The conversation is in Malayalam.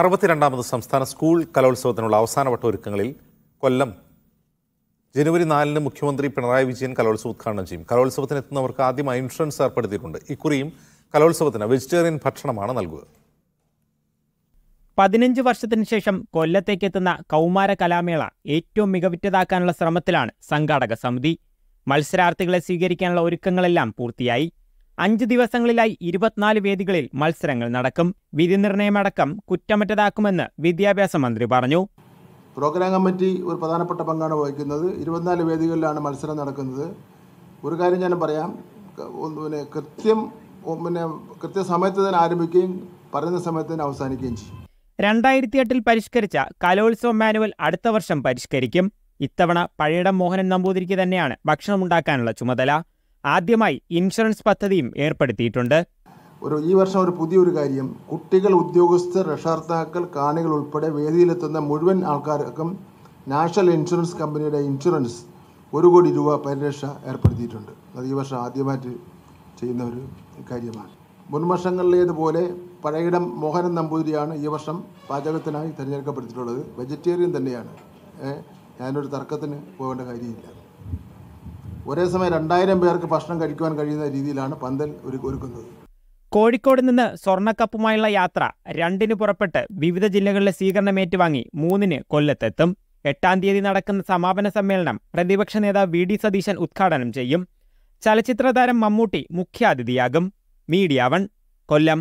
അറുപത്തിരണ്ടാമത് സംസ്ഥാന സ്കൂൾ കലോത്സവത്തിനുള്ള അവസാനവട്ട ഒരുക്കങ്ങളിൽ കൊല്ലം ജനുവരി നാലിന് മുഖ്യമന്ത്രി പിണറായി വിജയൻ കലോത്സവം ഉദ്ഘാടനം ചെയ്യും കലോത്സവത്തിന് എത്തുന്നവർക്ക് ആദ്യമായി ഇൻഷുറൻസ് ഏർപ്പെടുത്തിയിട്ടുണ്ട് ഇക്കുറിയും കലോത്സവത്തിന് വെജിറ്റേറിയൻ ഭക്ഷണമാണ് നൽകുക പതിനഞ്ച് വർഷത്തിനു ശേഷം കൊല്ലത്തേക്ക് എത്തുന്ന കൗമാര കലാമേള ഏറ്റവും മികവിറ്റതാക്കാനുള്ള ശ്രമത്തിലാണ് സംഘാടക സമിതി മത്സരാർത്ഥികളെ സ്വീകരിക്കാനുള്ള ഒരുക്കങ്ങളെല്ലാം പൂർത്തിയായി അഞ്ച് ദിവസങ്ങളിലായി ഇരുപത്തിനാല് വേദികളിൽ മത്സരങ്ങൾ നടക്കും വിധി നിർണയമടക്കം കുറ്റമറ്റതാക്കുമെന്ന് വിദ്യാഭ്യാസ മന്ത്രി പറഞ്ഞു പ്രോഗ്രാം കമ്മിറ്റി ഒരു പ്രധാനപ്പെട്ട പങ്കാണ് വഹിക്കുന്നത് ഇരുപത്തിനാല് വേദികളിലാണ് മത്സരം നടക്കുന്നത് ഒരു കാര്യം ഞാൻ പറയാം പിന്നെ കൃത്യം പിന്നെ കൃത്യസമയത്ത് തന്നെ ആരംഭിക്കുകയും പറയുന്ന സമയത്ത് തന്നെ അവസാനിക്കുകയും ചെയ്യും രണ്ടായിരത്തി എട്ടിൽ പരിഷ്കരിച്ച കലോത്സവ മാനുവൽ അടുത്ത വർഷം പരിഷ്കരിക്കും ഇത്തവണ പഴയടം മോഹനൻ നമ്പൂതിരിക്ക് തന്നെയാണ് ഭക്ഷണമുണ്ടാക്കാനുള്ള ചുമതല ആദ്യമായി ഇൻഷുറൻസ് പദ്ധതിയും ഏർപ്പെടുത്തിയിട്ടുണ്ട് ഒരു ഈ വർഷം ഒരു പുതിയൊരു കാര്യം കുട്ടികൾ ഉദ്യോഗസ്ഥർ രക്ഷകർത്താക്കൾ കാണികൾ ഉൾപ്പെടെ വേദിയിലെത്തുന്ന മുഴുവൻ ആൾക്കാർക്കും നാഷണൽ ഇൻഷുറൻസ് കമ്പനിയുടെ ഇൻഷുറൻസ് ഒരു കോടി രൂപ പരിരക്ഷ ഏർപ്പെടുത്തിയിട്ടുണ്ട് അത് ഈ വർഷം ആദ്യമായിട്ട് ചെയ്യുന്ന ഒരു കാര്യമാണ് മുൻവർഷങ്ങളിലേതുപോലെ പഴയിടം മോഹനൻ നമ്പൂതിരിയാണ് ഈ വർഷം പാചകത്തിനായി തിരഞ്ഞെടുക്കപ്പെട്ടിട്ടുള്ളത് വെജിറ്റേറിയൻ തന്നെയാണ് ഞാനൊരു തർക്കത്തിന് പോകേണ്ട കാര്യമില്ല ഒരേ സമയം രണ്ടായിരം പേർക്ക് ഭക്ഷണം കഴിക്കുവാൻ കഴിയുന്ന രീതിയിലാണ് പന്തൽ ഒരുക്കുന്നത് കോഴിക്കോട് നിന്ന് സ്വർണ്ണക്കപ്പുമായുള്ള യാത്ര രണ്ടിന് പുറപ്പെട്ട് വിവിധ ജില്ലകളിലെ സ്വീകരണം ഏറ്റുവാങ്ങി മൂന്നിന് കൊല്ലത്തെത്തും എട്ടാം തീയതി നടക്കുന്ന സമാപന സമ്മേളനം പ്രതിപക്ഷ നേതാവ് വി ഡി സതീശൻ ഉദ്ഘാടനം ചെയ്യും ചലച്ചിത്രതാരം മമ്മൂട്ടി മുഖ്യാതിഥിയാകും മീഡിയ വൺ കൊല്ലം